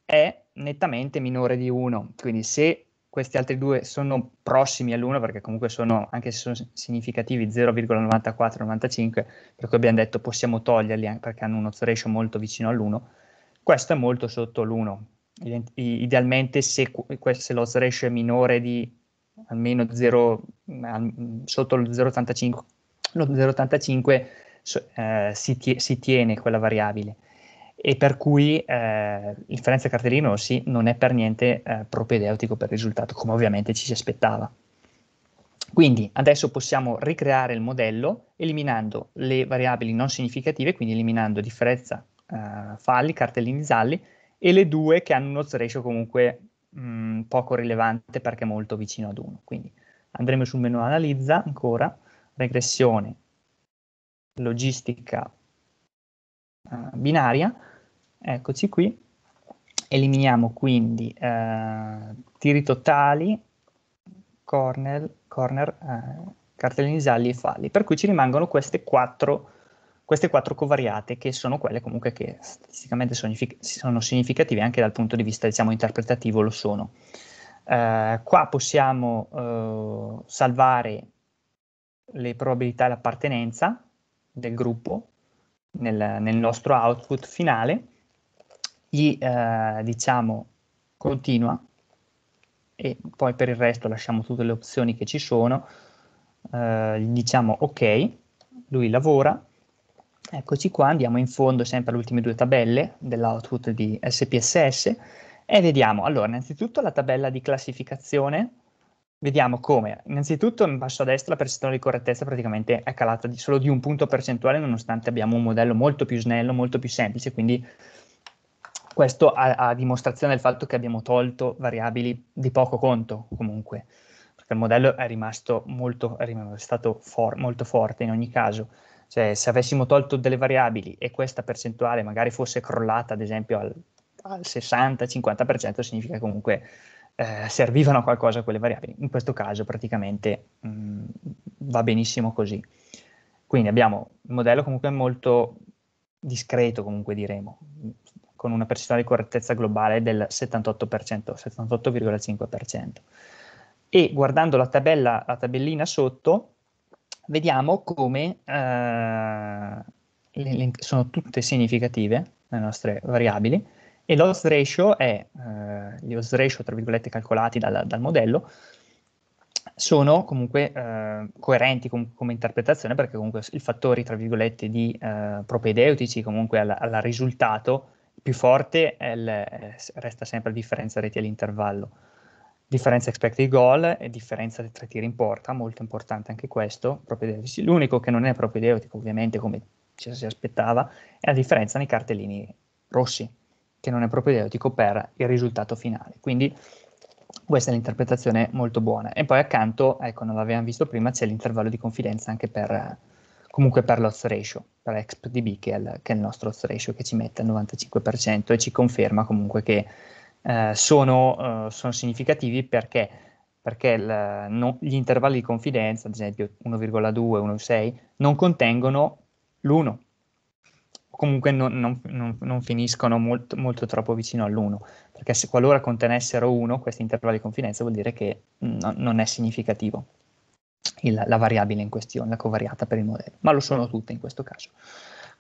è nettamente minore di 1, quindi se questi altri due sono prossimi all'1, perché comunque sono, anche se sono significativi, 0,94-95, per cui abbiamo detto possiamo toglierli perché hanno uno ratio molto vicino all'1, questo è molto sotto l'1, idealmente se, se lo ratio è minore di almeno 0, mm, sotto lo 0,85, lo 0,85 eh, si, si, tiene quella variabile e per cui eh, l'inferenza cartellini rossi non è per niente eh, propedeutico per il risultato come ovviamente ci si aspettava. Quindi adesso possiamo ricreare il modello eliminando le variabili non significative, quindi eliminando differenza eh, falli, cartellini zalli, e le due che hanno uno ratio comunque mh, mm, poco rilevante perché molto vicino ad 1. Quindi andremo sul menu analizza ancora, regressione, logistica eh, binaria, eccoci qui, eliminiamo quindi eh, tiri totali, corner, corner eh, cartellini gialli e falli, per cui ci rimangono queste quattro queste quattro covariate che sono quelle comunque che statisticamente sono significative anche dal punto di vista diciamo, interpretativo lo sono. Eh, qua possiamo eh, salvare le probabilità e l'appartenenza del gruppo nel, nel, nostro output finale, gli eh, diciamo continua e poi per il resto lasciamo tutte le opzioni che ci sono, eh, gli diciamo ok, lui lavora, Eccoci qua, andiamo in fondo sempre alle ultime due tabelle dell'output di SPSS e vediamo, allora, innanzitutto la tabella di classificazione, vediamo come, innanzitutto in basso a destra la percentuale di correttezza praticamente è calata di, solo di un punto percentuale nonostante abbiamo un modello molto più snello, molto più semplice, quindi questo a, dimostrazione del fatto che abbiamo tolto variabili di poco conto comunque, perché il modello è rimasto molto, è rimasto molto forte in ogni caso. Cioè, se avessimo tolto delle variabili e questa percentuale magari fosse crollata, ad esempio, al, al 60-50%, significa comunque eh, servivano a qualcosa quelle variabili. In questo caso praticamente mh, mm, va benissimo così. Quindi abbiamo un modello comunque molto discreto, comunque diremo, con una percentuale di correttezza globale del 78%, 78,5%. E guardando la tabella, la tabellina sotto, vediamo come eh, sono tutte significative le nostre variabili e l'odds ratio è, eh, gli odds ratio tra virgolette calcolati dal, dal modello, sono comunque eh, coerenti com come interpretazione perché comunque i fattori tra virgolette di eh, propedeutici comunque al, al risultato più forte è il, eh, resta sempre la differenza reti all'intervallo differenza expected goal e differenza tra tiri in porta, molto importante anche questo, propedeutic. L'unico che non è propedeutico, ovviamente, come ci si aspettava, è la differenza nei cartellini rossi, che non è propedeutico per il risultato finale. Quindi questa è l'interpretazione molto buona. E poi accanto, ecco, non l'avevamo visto prima, c'è l'intervallo di confidenza anche per comunque per l'odds ratio, per ExpDB che è, il, che è il nostro odds ratio che ci mette al 95% e ci conferma comunque che eh, sono, eh, sono, significativi perché, perché la, no, gli intervalli di confidenza, ad esempio 1,2, 1,6, non contengono l'1, comunque non, non, non, non finiscono molto, molto, troppo vicino all'1, perché se qualora contenessero 1, questi intervalli di confidenza vuol dire che no, non è significativo il, la variabile in questione, la covariata per il modello, ma lo sono tutte in questo caso.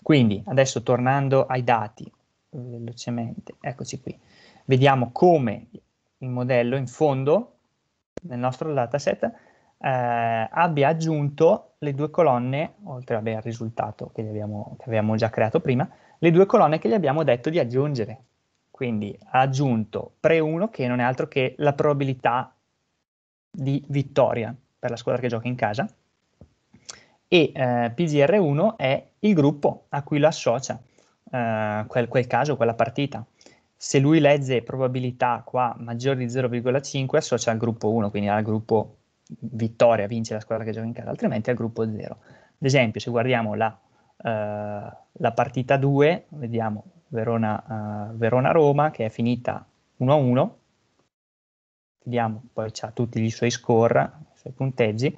Quindi adesso tornando ai dati, eh, velocemente, eccoci qui, vediamo come il modello in fondo nel nostro dataset eh, abbia aggiunto le due colonne, oltre vabbè, al risultato che abbiamo, che abbiamo già creato prima, le due colonne che gli abbiamo detto di aggiungere. Quindi ha aggiunto pre1 che non è altro che la probabilità di vittoria per la squadra che gioca in casa e eh, PGR1 è il gruppo a cui lo associa eh, quel, quel caso, quella partita se lui legge probabilità qua maggiore di 0,5 associa al gruppo 1, quindi al gruppo vittoria, vince la squadra che gioca in casa, altrimenti al gruppo 0. Ad esempio, se guardiamo la, eh, la partita 2, vediamo Verona, eh, Verona-Roma che è finita 1-1, vediamo poi ha tutti i suoi score, i suoi punteggi,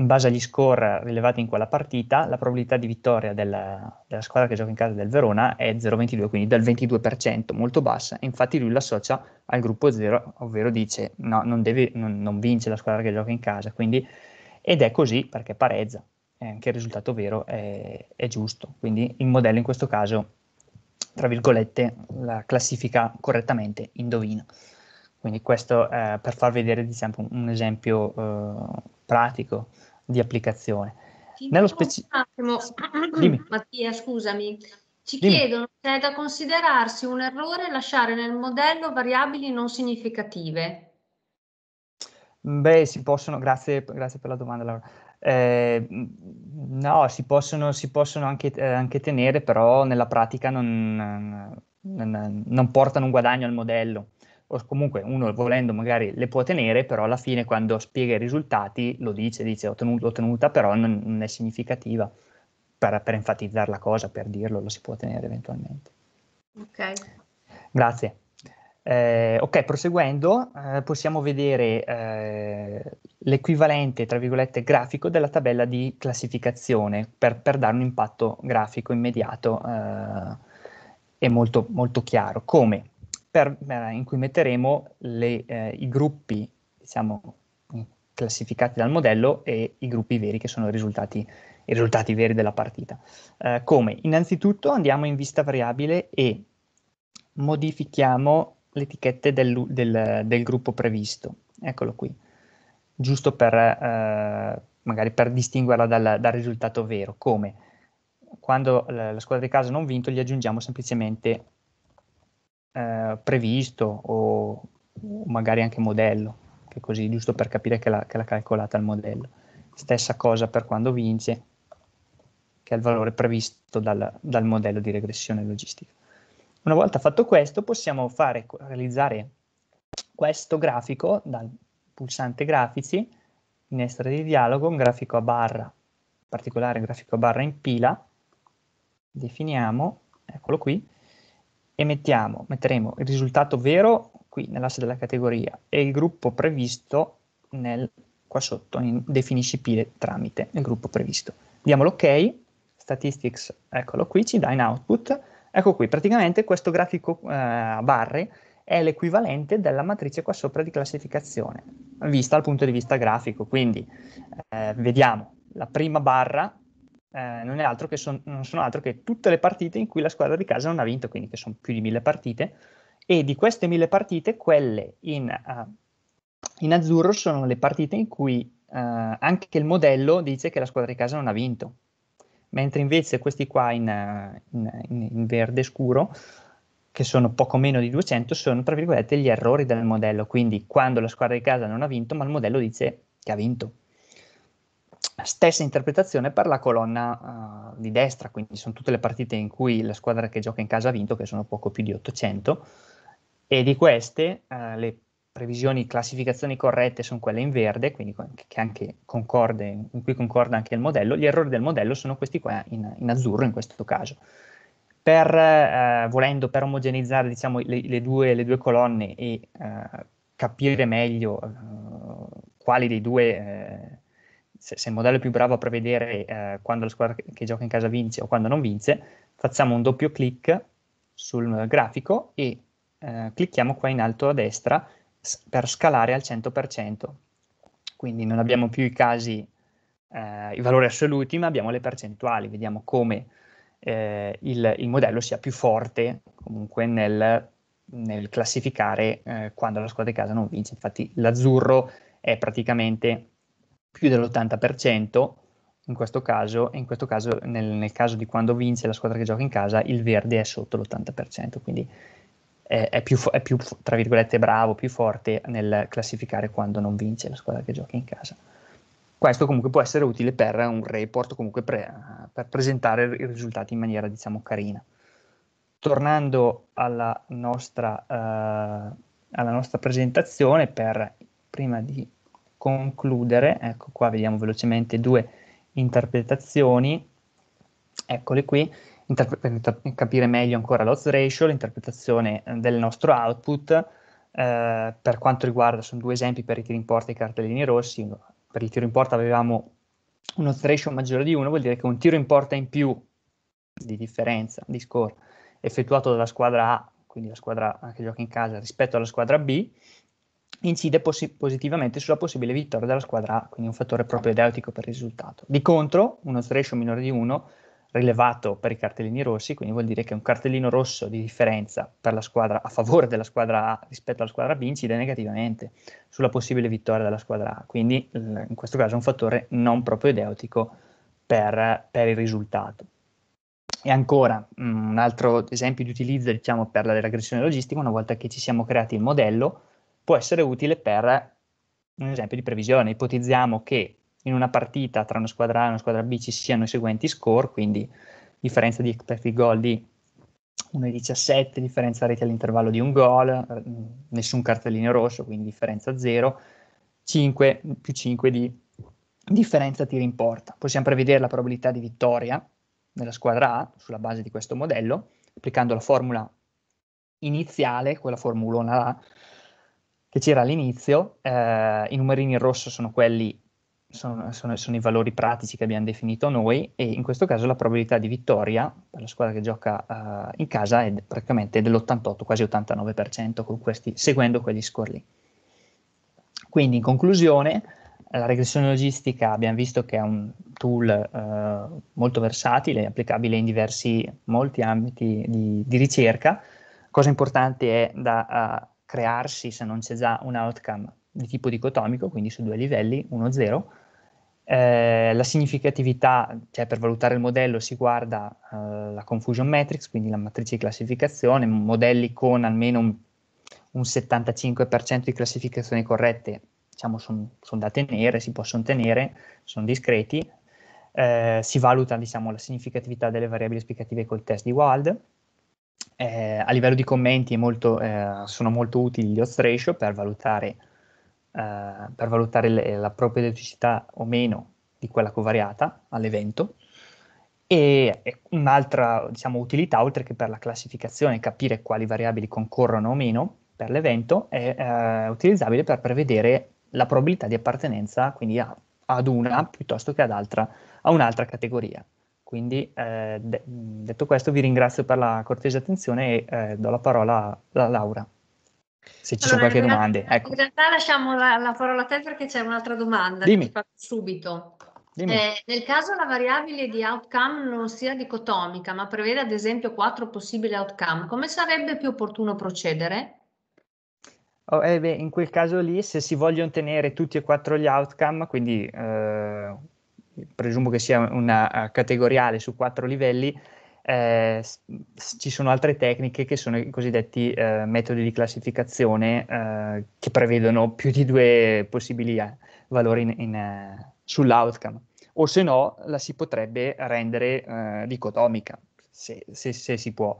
in base agli score rilevati in quella partita, la probabilità di vittoria della, della squadra che gioca in casa del Verona è 0,22, quindi del 22%, molto bassa. Infatti lui l'associa al gruppo 0, ovvero dice no, non, deve, non, non vince la squadra che gioca in casa, quindi, ed è così perché pareggia, eh, anche il risultato vero è, è giusto. Quindi il modello in questo caso, tra virgolette, la classifica correttamente indovina. Quindi questo eh, per far vedere diciamo, un esempio eh, pratico di applicazione. Ti Nello specifico, Un attimo, Mattia, scusami, ci Dimmi. chiedono se è da considerarsi un errore lasciare nel modello variabili non significative. Beh, si possono, grazie, grazie per la domanda Laura. Eh, no, si possono, si possono anche, eh, anche, tenere, però nella pratica non, non, non portano un guadagno al modello o comunque uno volendo magari le può tenere, però alla fine quando spiega i risultati lo dice, dice l'ho tenuta, tenuta, però non, non è significativa per, per, enfatizzare la cosa, per dirlo, lo si può tenere eventualmente. Ok. Grazie. Eh, ok, proseguendo eh, possiamo vedere eh, l'equivalente, tra virgolette, grafico della tabella di classificazione per, per dare un impatto grafico immediato eh, e molto, molto chiaro. Come? per, eh, in cui metteremo le, eh, i gruppi diciamo, mm, classificati dal modello e i gruppi veri che sono i risultati, i risultati veri della partita. Eh, come? Innanzitutto andiamo in vista variabile e modifichiamo le etichette del, del, del gruppo previsto. Eccolo qui, giusto per, eh, magari per distinguerla dal, dal risultato vero. Come? Quando la, la squadra di casa non ha vinto gli aggiungiamo semplicemente eh, previsto o magari anche modello, che così giusto per capire che l'ha, che l'ha calcolata il modello. Stessa cosa per quando vince, che è il valore previsto dal, dal modello di regressione logistica. Una volta fatto questo possiamo fare, realizzare questo grafico dal pulsante grafici, finestra di dialogo, un grafico a barra, in particolare un grafico a barra in pila, definiamo, eccolo qui, e mettiamo, metteremo il risultato vero qui nell'asse della categoria e il gruppo previsto nel, qua sotto in definisci pile tramite il gruppo previsto. Diamo l'ok, ok, statistics, eccolo qui, ci dà in output, ecco qui, praticamente questo grafico eh, a barre è l'equivalente della matrice qua sopra di classificazione, vista dal punto di vista grafico, quindi eh, vediamo la prima barra eh, non, altro son, non sono altro che tutte le partite in cui la squadra di casa non ha vinto, quindi che sono più di mille partite, e di queste mille partite, quelle in, uh, in azzurro sono le partite in cui uh, anche il modello dice che la squadra di casa non ha vinto, mentre invece questi qua in, eh, in, in verde scuro che sono poco meno di 200, sono tra virgolette gli errori del modello, quindi quando la squadra di casa non ha vinto, ma il modello dice che ha vinto. Stessa interpretazione per la colonna uh, di destra, quindi sono tutte le partite in cui la squadra che gioca in casa ha vinto, che sono poco più di 800, e di queste uh, le previsioni, classificazioni corrette sono quelle in verde, quindi che anche concorde, in cui concorda anche il modello, gli errori del modello sono questi qua in, in azzurro in questo caso. Per, eh, volendo per omogeneizzare diciamo, le, le, due, le, due, colonne e eh, capire meglio eh, quali dei due eh, se, se, il modello è più bravo a prevedere eh, quando la squadra che, gioca in casa vince o quando non vince, facciamo un doppio clic sul grafico e eh, clicchiamo qua in alto a destra per scalare al 100%. Quindi non abbiamo più i casi, eh, i valori assoluti, ma abbiamo le percentuali. Vediamo come eh, il, il, modello sia più forte comunque nel, nel classificare eh, quando la squadra di casa non vince. Infatti l'azzurro è praticamente più dell'80%, in questo caso, in questo caso nel, nel, caso di quando vince la squadra che gioca in casa, il verde è sotto l'80%, quindi è, è, più, è più, tra virgolette, bravo, più forte nel classificare quando non vince la squadra che gioca in casa. Questo comunque può essere utile per un report, comunque pre, per presentare i risultati in maniera, diciamo, carina. Tornando alla nostra, uh, alla nostra presentazione, per, prima di concludere, ecco qua vediamo velocemente due interpretazioni, eccole qui, Interpre- capire meglio ancora l'odds ratio, l'interpretazione eh, del nostro output, eh, per quanto riguarda, sono due esempi per i tiri in porta e i cartellini rossi, per il tiro in porta avevamo un odds ratio maggiore di 1, vuol dire che un tiro in porta in più di differenza, di score, effettuato dalla squadra A, quindi la squadra A gioca in casa, rispetto alla squadra B, incide posi- positivamente sulla possibile vittoria della squadra A, quindi un fattore proprio ideotico per il risultato. Di contro, uno stretch minore di 1 rilevato per i cartellini rossi, quindi vuol dire che un cartellino rosso di differenza squadra, a favore della squadra A rispetto alla squadra B incide negativamente sulla possibile vittoria della squadra A, quindi in questo caso è un fattore non propedeutico per, per il risultato. E ancora mm, un altro esempio di utilizzo diciamo, per la regressione logistica, una volta che ci siamo creati il modello, può essere utile per un esempio di previsione. Ipotizziamo che in una partita tra una squadra A e una squadra B ci siano i seguenti score, quindi differenza di expected goal di 1,17, differenza reti all'intervallo di un gol, eh, nessun cartellino rosso, quindi differenza 0, 5 più 5 di differenza tiri in porta. Possiamo prevedere la probabilità di vittoria nella squadra A sulla base di questo modello, applicando la formula iniziale, quella formulona là, che c'era all'inizio, eh, i numerini in rosso sono quelli, sono, sono, sono, i valori pratici che abbiamo definito noi e in questo caso la probabilità di vittoria per la squadra che gioca eh, in casa è praticamente dell'88, quasi 89% questi, seguendo quegli score lì. Quindi in conclusione, la regressione logistica abbiamo visto che è un tool eh, molto versatile, applicabile in diversi, molti ambiti di, di ricerca. Cosa importante è da eh, crearsi se non c'è già un outcome di tipo dicotomico, quindi su due livelli, 1-0. Eh, la significatività, cioè per valutare il modello si guarda eh, la confusion matrix, quindi la matrice di classificazione, modelli con almeno un, un 75% di classificazioni corrette, diciamo sono son da tenere, si possono tenere, sono discreti. Eh, si valuta diciamo, la significatività delle variabili esplicative col test di Wald, eh, a livello di commenti molto, eh, sono molto utili gli odds ratio per valutare, eh, per valutare le, la propedeuticità o meno di quella covariata all'evento. E, e un'altra diciamo, utilità, oltre che per la classificazione, capire quali variabili concorrono o meno per l'evento, è eh, utilizzabile per prevedere la probabilità di appartenenza quindi a, ad una piuttosto che ad, altra, a un'altra categoria. Quindi eh, de detto questo vi ringrazio per la cortese attenzione e eh, do la parola alla Laura, se ci allora, sono qualche domanda. Ecco. In realtà lasciamo la, la, parola a te perché c'è un'altra domanda. Dimmi. subito. Dimmi. Eh, nel caso la variabile di outcome non sia dicotomica, ma prevede ad esempio quattro possibili outcome, come sarebbe più opportuno procedere? Oh, eh beh, in quel caso lì, se si vogliono tenere tutti e quattro gli outcome, quindi eh, presumo che sia una eh, categoriale su quattro livelli, eh, ci sono altre tecniche che sono i cosiddetti eh, metodi di classificazione eh, che prevedono più di due possibili eh, valori in, in, eh, sull'outcome, o se no la si potrebbe rendere dicotomica, se, se, se, si può.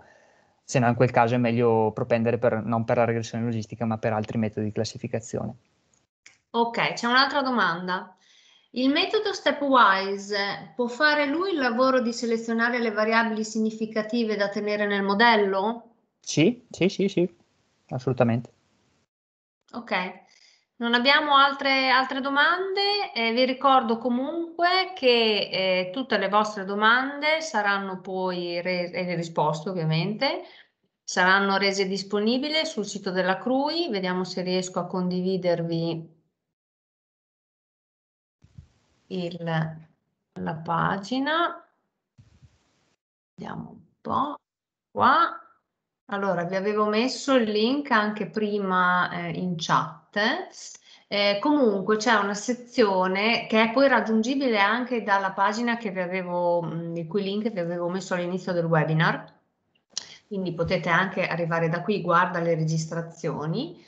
Se no, in quel caso è meglio propendere per, non per la regressione logistica, ma per altri metodi di classificazione. Ok, c'è un'altra domanda. Il metodo stepwise può fare lui il lavoro di selezionare le variabili significative da tenere nel modello? Sì, sì, sì, sì, assolutamente. Ok. Non abbiamo altre, altre domande, eh, vi ricordo comunque che eh, tutte le vostre domande saranno poi re- e eh, risposte ovviamente, saranno rese disponibili sul sito della CRUI, vediamo se riesco a condividervi il, la pagina, vediamo un po' qua. Allora, vi avevo messo il link anche prima eh, in chat. Eh, comunque c'è una sezione che è poi raggiungibile anche dalla pagina che vi avevo, il cui link vi avevo messo all'inizio del webinar, quindi potete anche arrivare da qui, guarda le registrazioni.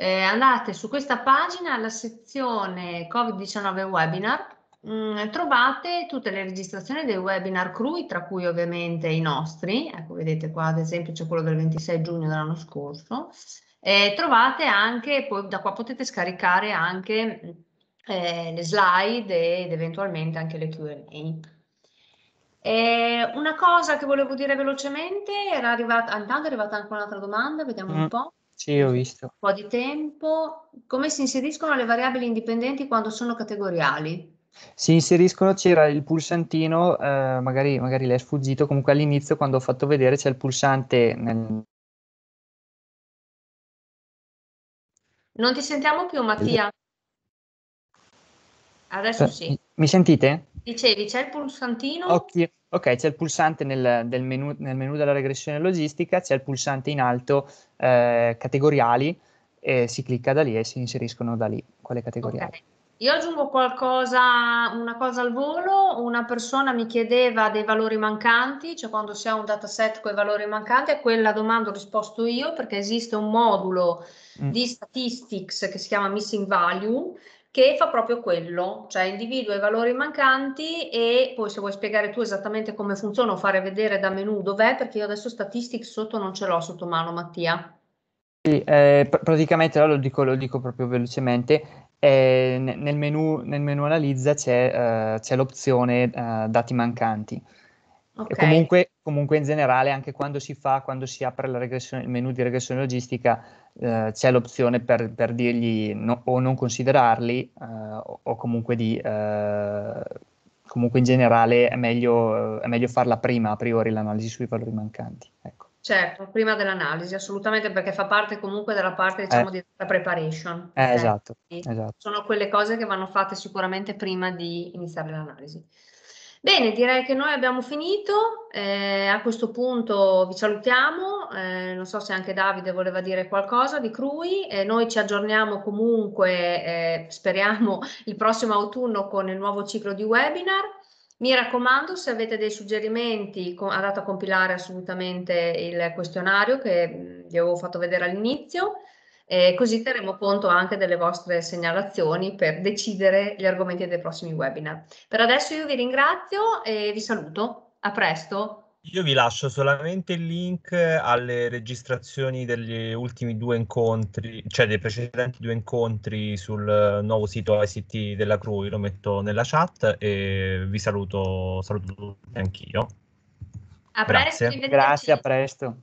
Eh, andate su questa pagina alla sezione Covid-19 webinar Mm, trovate tutte le registrazioni dei webinar CRUI, tra cui ovviamente i nostri, ecco vedete qua ad esempio c'è quello del 26 giugno dell'anno scorso, eh, trovate anche, poi da qua potete scaricare anche mm, eh, le slide ed eventualmente anche le Q&A. una cosa che volevo dire velocemente, era arrivata, intanto è arrivata anche un'altra domanda, vediamo mm. un po'. Sì, ho visto. Un po' di tempo. Come si inseriscono le variabili indipendenti quando sono categoriali? Si inseriscono, c'era il pulsantino, eh, magari, magari l'è sfuggito, comunque all'inizio quando ho fatto vedere c'è il pulsante nel... Non ti sentiamo più Mattia. Adesso eh, sì. Mi sentite? Dicevi, c'è il pulsantino? Ok, c'è il pulsante nel, menu, nel menu della regressione logistica, c'è il pulsante in alto eh, categoriali e si clicca da lì e si inseriscono da lì quelle categorie. Okay. Io aggiungo qualcosa, una cosa al volo, una persona mi chiedeva dei valori mancanti, cioè quando si ha un dataset con i valori mancanti, a quella domanda ho risposto io perché esiste un modulo mm. di statistics che si chiama Missing Value che fa proprio quello, cioè individua i valori mancanti e poi se vuoi spiegare tu esattamente come funziona o fare vedere da menu dov'è, perché io adesso statistics sotto non ce l'ho sotto mano Mattia. Sì, eh, praticamente lo dico, lo dico proprio velocemente, eh, nel, menu, nel, menu, analizza c'è, eh, c'è l'opzione eh, dati mancanti. Okay. Comunque, comunque, in generale, anche quando si fa, quando si apre il menu di regressione logistica, eh, c'è l'opzione per, per dirgli no, o non considerarli, eh, o, o comunque, di, eh, comunque in generale è meglio, eh, è meglio, farla prima a priori l'analisi sui valori mancanti. Ecco. Certo, prima dell'analisi, assolutamente, perché fa parte comunque della parte, diciamo, eh. di la preparation. Eh, eh. Esatto, esatto, Sono quelle cose che vanno fatte sicuramente prima di iniziare l'analisi. Bene, direi che noi abbiamo finito, eh, a questo punto vi salutiamo, eh, non so se anche Davide voleva dire qualcosa di Crui, eh, noi ci aggiorniamo comunque, speriamo, il prossimo autunno con il nuovo ciclo di webinar mi raccomando, se avete dei suggerimenti, andate a compilare assolutamente il questionario che vi avevo fatto vedere all'inizio, eh, così terremo conto anche delle vostre segnalazioni per decidere gli argomenti dei prossimi webinar. Per adesso io vi ringrazio e vi saluto. A presto! Io vi lascio solamente il link eh, alle registrazioni degli ultimi due incontri, cioè dei precedenti due incontri sul eh, nuovo sito ICT della CRUI, lo metto nella chat e vi saluto, saluto tutti anch'io. A presto, Grazie, a presto.